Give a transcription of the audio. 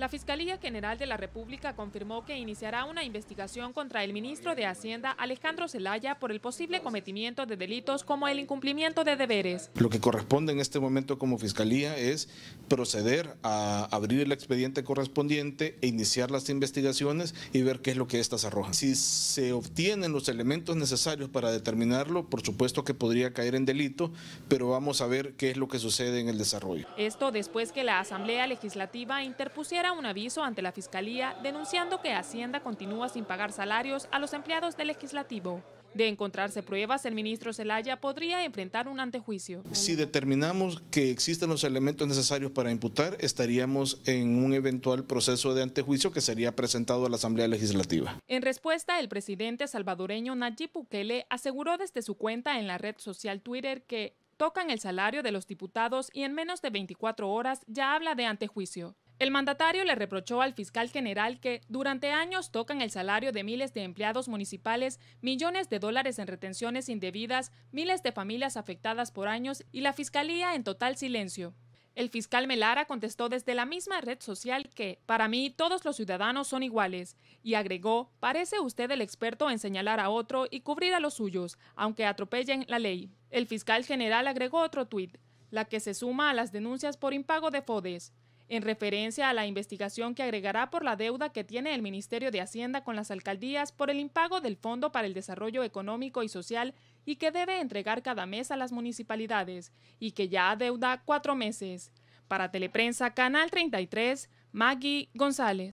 La Fiscalía General de la República confirmó que iniciará una investigación contra el ministro de Hacienda, Alejandro Zelaya, por el posible cometimiento de delitos como el incumplimiento de deberes. Lo que corresponde en este momento como Fiscalía es proceder a abrir el expediente correspondiente e iniciar las investigaciones y ver qué es lo que éstas arrojan. Si se obtienen los elementos necesarios para determinarlo, por supuesto que podría caer en delito, pero vamos a ver qué es lo que sucede en el desarrollo. Esto después que la Asamblea Legislativa interpusiera un aviso ante la Fiscalía denunciando que Hacienda continúa sin pagar salarios a los empleados del Legislativo. De encontrarse pruebas, el ministro Zelaya podría enfrentar un antejuicio. Si determinamos que existen los elementos necesarios para imputar, estaríamos en un eventual proceso de antejuicio que sería presentado a la Asamblea Legislativa. En respuesta, el presidente salvadoreño Nayib Bukele aseguró desde su cuenta en la red social Twitter que tocan el salario de los diputados y en menos de 24 horas ya habla de antejuicio. El mandatario le reprochó al fiscal general que durante años tocan el salario de miles de empleados municipales, millones de dólares en retenciones indebidas, miles de familias afectadas por años y la fiscalía en total silencio. El fiscal Melara contestó desde la misma red social que, para mí, todos los ciudadanos son iguales, y agregó, parece usted el experto en señalar a otro y cubrir a los suyos, aunque atropellen la ley. El fiscal general agregó otro tuit, la que se suma a las denuncias por impago de FODES en referencia a la investigación que agregará por la deuda que tiene el Ministerio de Hacienda con las alcaldías por el impago del Fondo para el Desarrollo Económico y Social y que debe entregar cada mes a las municipalidades y que ya adeuda cuatro meses. Para Teleprensa, Canal 33, Maggie González.